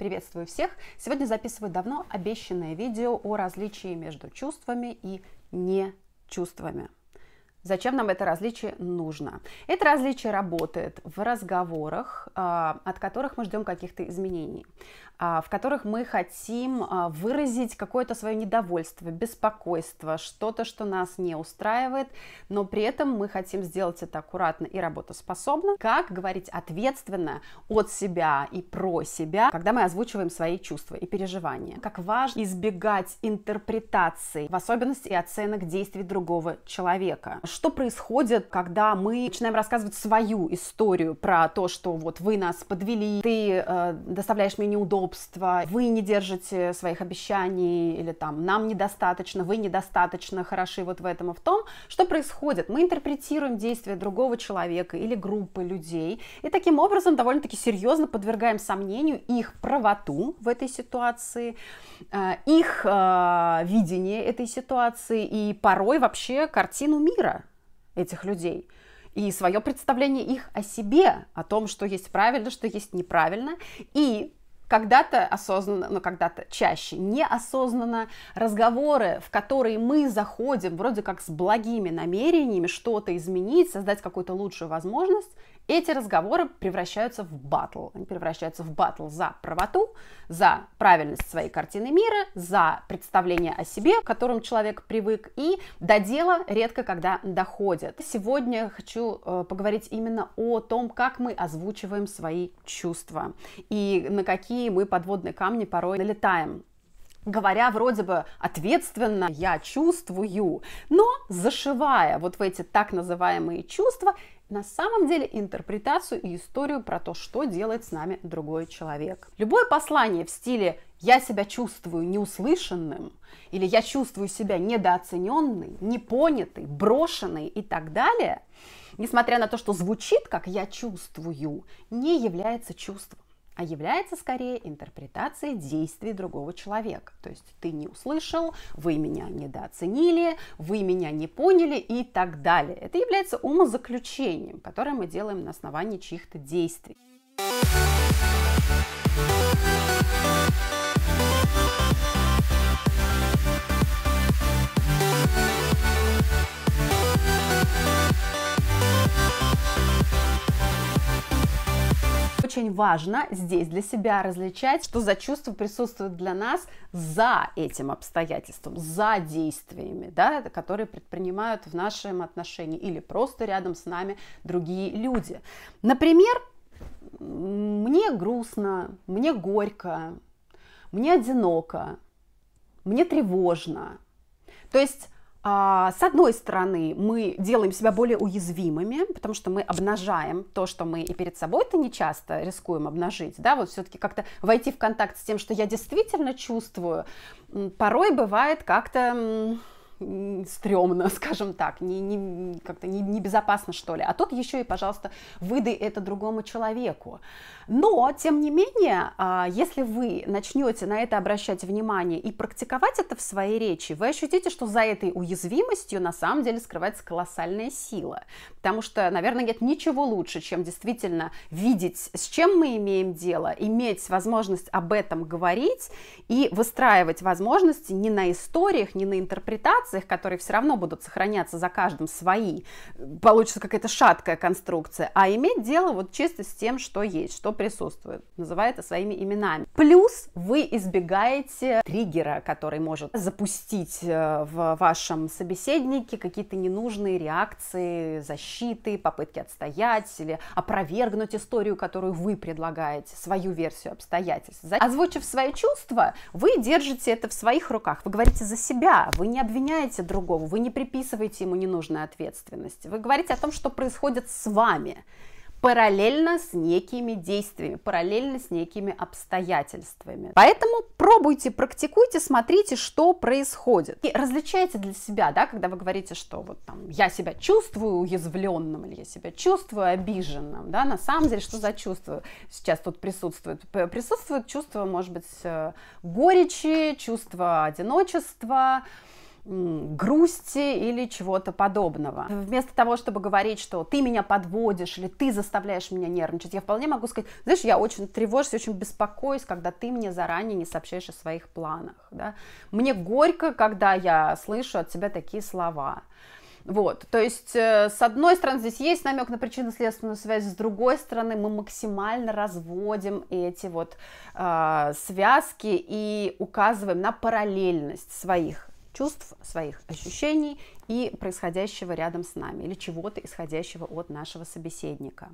Приветствую всех! Сегодня записываю давно обещанное видео о различии между чувствами и не чувствами. Зачем нам это различие нужно? Это различие работает в разговорах, а, от которых мы ждем каких-то изменений. А, в которых мы хотим а, выразить какое-то свое недовольство, беспокойство, что-то, что нас не устраивает, но при этом мы хотим сделать это аккуратно и работоспособно. Как говорить ответственно от себя и про себя, когда мы озвучиваем свои чувства и переживания. Как важно избегать интерпретаций, в особенности и оценок действий другого человека. Что происходит, когда мы начинаем рассказывать свою историю про то, что вот вы нас подвели, ты э, доставляешь мне неудобства, неудобства, вы не держите своих обещаний, или там нам недостаточно, вы недостаточно хороши вот в этом и в том, что происходит. Мы интерпретируем действия другого человека или группы людей, и таким образом довольно-таки серьезно подвергаем сомнению их правоту в этой ситуации, э, их э, видение этой ситуации и порой вообще картину мира этих людей и свое представление их о себе, о том, что есть правильно, что есть неправильно, и когда-то осознанно, но ну, когда-то чаще неосознанно разговоры, в которые мы заходим вроде как с благими намерениями что-то изменить, создать какую-то лучшую возможность, эти разговоры превращаются в батл. Они превращаются в батл за правоту, за правильность своей картины мира, за представление о себе, к которому человек привык, и до дела редко когда доходят. Сегодня хочу э, поговорить именно о том, как мы озвучиваем свои чувства и на какие мы подводные камни порой налетаем говоря вроде бы ответственно «я чувствую», но зашивая вот в эти так называемые чувства на самом деле интерпретацию и историю про то, что делает с нами другой человек. Любое послание в стиле «я себя чувствую неуслышанным» или «я чувствую себя недооцененной», «непонятой», «брошенной» и так далее – несмотря на то, что звучит как «я чувствую», не является чувством а является скорее интерпретацией действий другого человека. То есть ты не услышал, вы меня недооценили, вы меня не поняли и так далее. Это является умозаключением, которое мы делаем на основании чьих-то действий. очень важно здесь для себя различать, что за чувство присутствует для нас за этим обстоятельством, за действиями, да, которые предпринимают в нашем отношении или просто рядом с нами другие люди. Например, мне грустно, мне горько, мне одиноко, мне тревожно. То есть а, с одной стороны, мы делаем себя более уязвимыми, потому что мы обнажаем то, что мы и перед собой-то не часто рискуем обнажить, да, вот все-таки как-то войти в контакт с тем, что я действительно чувствую, порой бывает как-то стрёмно, скажем так, не, не, как-то небезопасно, не, безопасно, что ли. А тут еще и, пожалуйста, выдай это другому человеку. Но, тем не менее, а, если вы начнете на это обращать внимание и практиковать это в своей речи, вы ощутите, что за этой уязвимостью на самом деле скрывается колоссальная сила. Потому что, наверное, нет ничего лучше, чем действительно видеть, с чем мы имеем дело, иметь возможность об этом говорить и выстраивать возможности не на историях, не на интерпретации, ассоциациях, которые все равно будут сохраняться за каждым свои, получится какая-то шаткая конструкция, а иметь дело вот чисто с тем, что есть, что присутствует, называя это своими именами. Плюс вы избегаете триггера, который может запустить э, в вашем собеседнике какие-то ненужные реакции, защиты, попытки отстоять или опровергнуть историю, которую вы предлагаете, свою версию обстоятельств. Озвучив свои чувства, вы держите это в своих руках, вы говорите за себя, вы не обвиняете обвиняете другого, вы не приписываете ему ненужной ответственности. Вы говорите о том, что происходит с вами параллельно с некими действиями, параллельно с некими обстоятельствами. Поэтому пробуйте, практикуйте, смотрите, что происходит. И различайте для себя, да, когда вы говорите, что вот там я себя чувствую уязвленным или я себя чувствую обиженным, да, на самом деле, что за чувство сейчас тут присутствует? Присутствует чувство, может быть, э, горечи, чувство одиночества, грусти или чего-то подобного. Вместо того, чтобы говорить, что ты меня подводишь или ты заставляешь меня нервничать, я вполне могу сказать, знаешь, я очень тревожусь, очень беспокоюсь, когда ты мне заранее не сообщаешь о своих планах. Да? Мне горько, когда я слышу от тебя такие слова. Вот, то есть, э, с одной стороны, здесь есть намек на причинно-следственную связь, с другой стороны, мы максимально разводим эти вот э, связки и указываем на параллельность своих чувств, своих ощущений и происходящего рядом с нами или чего-то исходящего от нашего собеседника.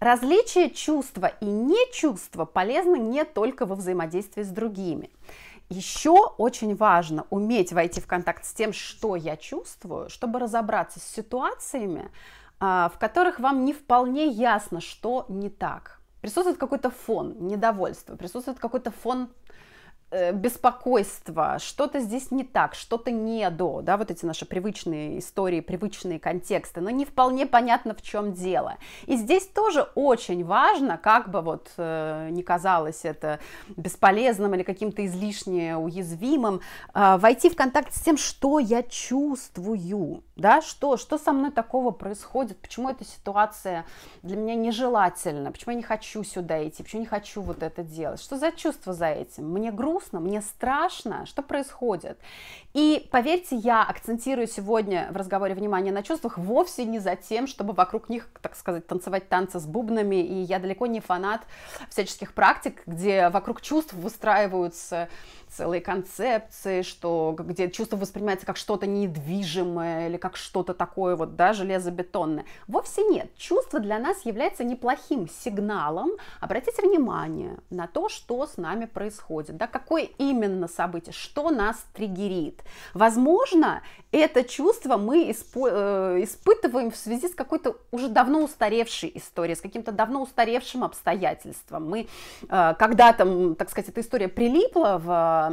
Различие чувства и нечувства полезно не только во взаимодействии с другими. Еще очень важно уметь войти в контакт с тем, что я чувствую, чтобы разобраться с ситуациями, а, в которых вам не вполне ясно, что не так. Присутствует какой-то фон недовольства, присутствует какой-то фон Э, беспокойство, что-то здесь не так, что-то не до, да, вот эти наши привычные истории, привычные контексты, но не вполне понятно, в чем дело. И здесь тоже очень важно, как бы вот э, не казалось это бесполезным или каким-то излишне уязвимым, э, войти в контакт с тем, что я чувствую, да, что, что со мной такого происходит, почему эта ситуация для меня нежелательна, почему я не хочу сюда идти, почему я не хочу вот это делать, что за чувство за этим, мне грустно, грустно, мне страшно, что происходит. И поверьте, я акцентирую сегодня в разговоре внимание на чувствах вовсе не за тем, чтобы вокруг них, так сказать, танцевать танцы с бубнами, и я далеко не фанат всяческих практик, где вокруг чувств выстраиваются целые концепции, что где чувство воспринимается как что-то недвижимое или как что-то такое вот, да, железобетонное. Вовсе нет. Чувство для нас является неплохим сигналом Обратите внимание на то, что с нами происходит, да, какое именно событие, что нас триггерит. Возможно, это чувство мы испо- э, испытываем в связи с какой-то уже давно устаревшей историей, с каким-то давно устаревшим обстоятельством. Мы, э, когда там, так сказать, эта история прилипла в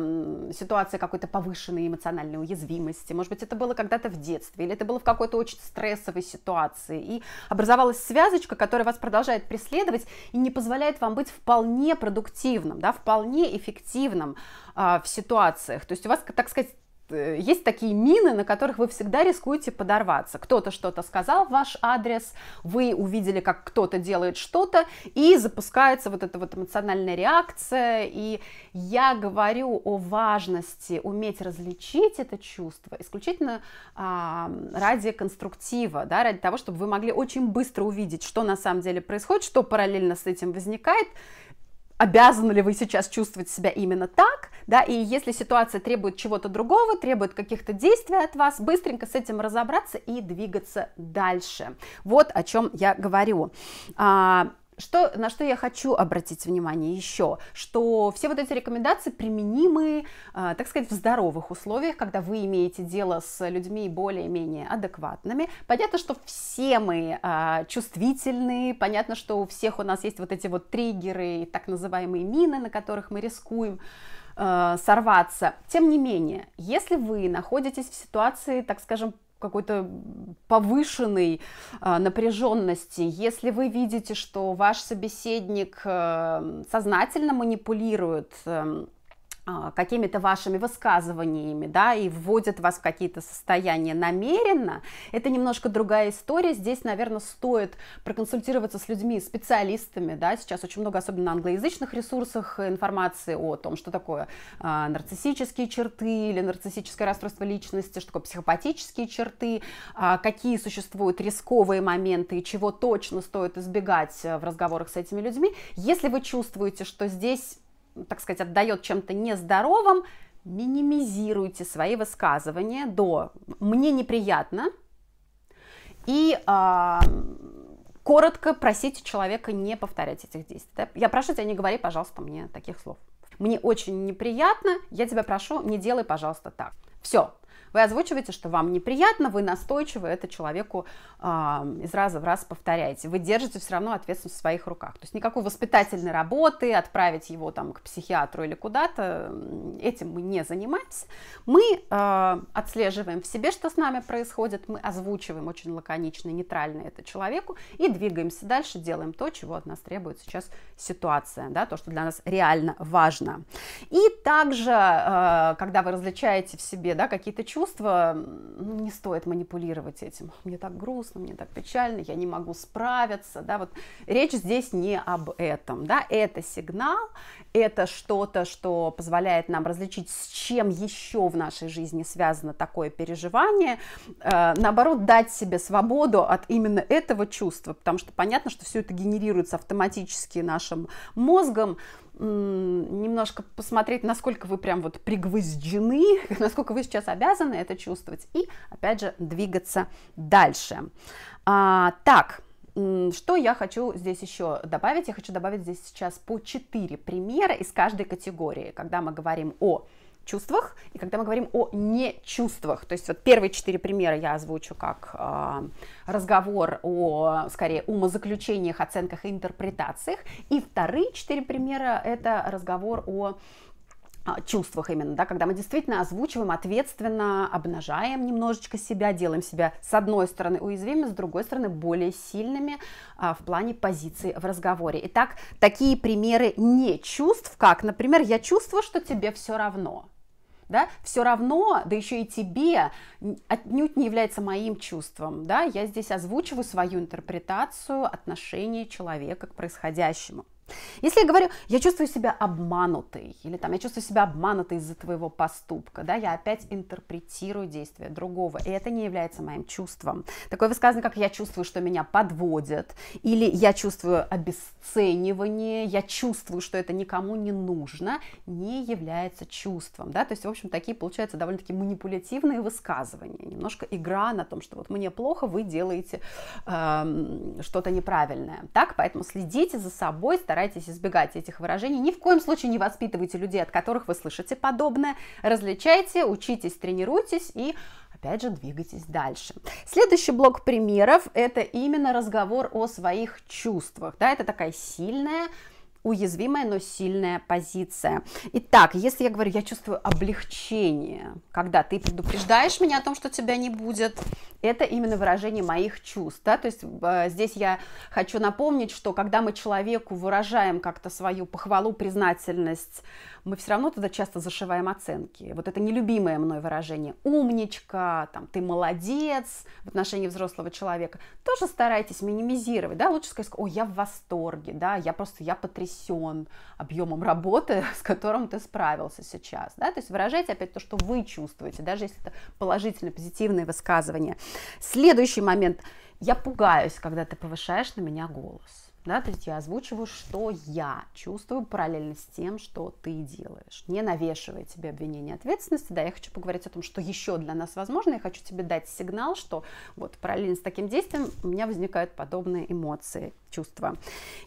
ситуация какой-то повышенной эмоциональной уязвимости, может быть, это было когда-то в детстве, или это было в какой-то очень стрессовой ситуации, и образовалась связочка, которая вас продолжает преследовать и не позволяет вам быть вполне продуктивным, да, вполне эффективным э, в ситуациях, то есть у вас, так сказать, Э, есть такие мины, на которых вы всегда рискуете подорваться. Кто-то что-то сказал в ваш адрес, вы увидели, как кто-то делает что-то, и запускается вот эта вот эмоциональная реакция. И я говорю о важности уметь различить это чувство исключительно а, ради конструктива, да, ради того, чтобы вы могли очень быстро увидеть, что на самом деле происходит, что параллельно с этим возникает, обязаны ли вы сейчас чувствовать себя именно так, да, и если ситуация требует чего-то другого, требует каких-то действий от вас, быстренько с этим разобраться и двигаться дальше. Вот о чем я говорю. А, что, на что я хочу обратить внимание еще, что все вот эти рекомендации применимы, э, так сказать, в здоровых условиях, когда вы имеете дело с людьми более-менее адекватными. Понятно, что все мы а, чувствительны, понятно, что у всех у нас есть вот эти вот триггеры, так называемые мины, на которых мы рискуем э, сорваться. Тем не менее, если вы находитесь в ситуации, так скажем, какой-то повышенной а, напряженности, если вы видите, что ваш собеседник а, сознательно манипулирует а, а, какими-то вашими высказываниями, да, и вводят вас в какие-то состояния намеренно, это немножко другая история. Здесь, наверное, стоит проконсультироваться с людьми, специалистами, да, сейчас очень много, особенно на англоязычных ресурсах, информации о том, что такое а, нарциссические черты или нарциссическое расстройство личности, что такое психопатические черты, а, какие существуют рисковые моменты и чего точно стоит избегать э, в разговорах с этими людьми. Если вы чувствуете, что здесь так сказать, отдает чем-то нездоровым, минимизируйте свои высказывания до «мне неприятно» и э, коротко просите человека не повторять этих действий. Да? Я прошу тебя, не говори, пожалуйста, мне таких слов. Мне очень неприятно, я тебя прошу, не делай, пожалуйста, так. Все, вы озвучиваете, что вам неприятно, вы настойчиво это человеку э, из раза в раз повторяете. Вы держите все равно ответственность в своих руках. То есть никакой воспитательной работы, отправить его там к психиатру или куда-то, этим мы не занимаемся. Мы э, отслеживаем в себе, что с нами происходит, мы озвучиваем очень лаконично, нейтрально это человеку и двигаемся дальше, делаем то, чего от нас требует сейчас ситуация, да, то, что для нас реально важно. И также, э, когда вы различаете в себе да, какие-то чувства, чувства, ну, не стоит манипулировать этим. Мне так грустно, мне так печально, я не могу справиться, да, вот речь здесь не об этом, да, это сигнал, это что-то, что позволяет нам различить, с чем еще в нашей жизни связано такое переживание, э, наоборот, дать себе свободу от именно этого чувства, потому что понятно, что все это генерируется автоматически нашим мозгом, немножко посмотреть, насколько вы прям вот пригвоздены, насколько вы сейчас обязаны это чувствовать, и, опять же, двигаться дальше. А, так, что я хочу здесь еще добавить? Я хочу добавить здесь сейчас по 4 примера из каждой категории, когда мы говорим о чувствах и когда мы говорим о нечувствах. То есть вот первые четыре примера я озвучу как э, разговор о, скорее, умозаключениях, оценках и интерпретациях. И вторые четыре примера это разговор о а, чувствах именно, да, когда мы действительно озвучиваем ответственно, обнажаем немножечко себя, делаем себя с одной стороны уязвимыми, с другой стороны более сильными а, в плане позиции в разговоре. Итак, такие примеры не чувств, как, например, я чувствую, что тебе все равно, да, все равно, да еще и тебе, отнюдь не является моим чувством, да, я здесь озвучиваю свою интерпретацию отношения человека к происходящему. Если я говорю, я чувствую себя обманутой, или там, я чувствую себя обманутой из-за твоего поступка, да, я опять интерпретирую действия другого, и это не является моим чувством. Такое высказывание, как я чувствую, что меня подводят, или я чувствую обесценивание, я чувствую, что это никому не нужно, не является чувством, да, то есть, в общем, такие получаются довольно-таки манипулятивные высказывания, немножко игра на том, что вот мне плохо, вы делаете э, что-то неправильное, так, поэтому следите за собой, старайтесь старайтесь избегать этих выражений. Ни в коем случае не воспитывайте людей, от которых вы слышите подобное. Различайте, учитесь, тренируйтесь и опять же двигайтесь дальше. Следующий блок примеров – это именно разговор о своих чувствах. Да, это такая сильная, уязвимая, но сильная позиция. Итак, если я говорю, я чувствую облегчение, когда ты предупреждаешь меня о том, что тебя не будет, это именно выражение моих чувств, да, то есть э, здесь я хочу напомнить, что когда мы человеку выражаем как-то свою похвалу, признательность, мы все равно туда часто зашиваем оценки. Вот это нелюбимое мной выражение «умничка», там, «ты молодец» в отношении взрослого человека. Тоже старайтесь минимизировать, да, лучше сказать «О, я в восторге», да, я просто, я потрясен объемом работы, с которым ты справился сейчас, да, то есть выражайте опять то, что вы чувствуете, даже если это положительное, позитивное высказывание. Следующий момент. Я пугаюсь, когда ты повышаешь на меня голос. Да, то есть я озвучиваю, что я чувствую параллельно с тем, что ты делаешь, не навешивая тебе обвинение ответственности. Да, я хочу поговорить о том, что еще для нас возможно. Я хочу тебе дать сигнал, что вот параллельно с таким действием у меня возникают подобные эмоции, чувства.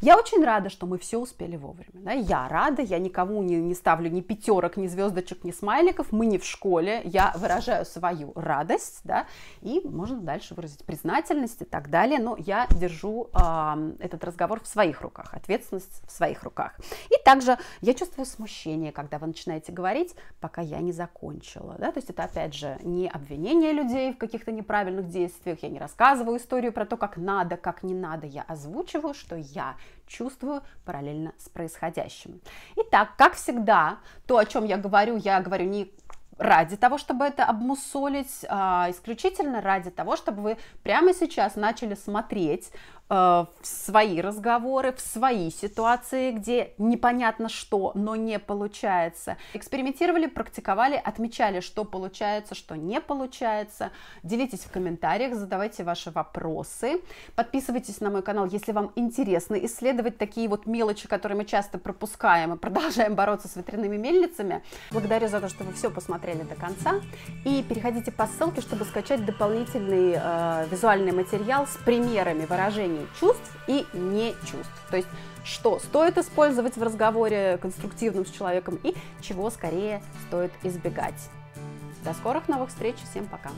Я очень рада, что мы все успели вовремя. Да? Я рада, я никому не, не ставлю ни пятерок, ни звездочек, ни смайликов. Мы не в школе. Я выражаю свою радость, да, и можно дальше выразить признательность и так далее. Но я держу э, этот разговор разговор в своих руках, ответственность в своих руках. И также я чувствую смущение, когда вы начинаете говорить, пока я не закончила. Да? То есть это, опять же, не обвинение людей в каких-то неправильных действиях, я не рассказываю историю про то, как надо, как не надо, я озвучиваю, что я чувствую параллельно с происходящим. Итак, как всегда, то, о чем я говорю, я говорю не ради того, чтобы это обмусолить, а исключительно ради того, чтобы вы прямо сейчас начали смотреть Э, в свои разговоры, в свои ситуации, где непонятно что, но не получается. Экспериментировали, практиковали, отмечали, что получается, что не получается. Делитесь в комментариях, задавайте ваши вопросы. Подписывайтесь на мой канал, если вам интересно исследовать такие вот мелочи, которые мы часто пропускаем и продолжаем бороться с ветряными мельницами. Благодарю за то, что вы все посмотрели до конца. И переходите по ссылке, чтобы скачать дополнительный э, визуальный материал с примерами выражений сочетании чувств и не чувств. То есть, что стоит использовать в разговоре конструктивным с человеком и чего скорее стоит избегать. До скорых новых встреч. Всем пока.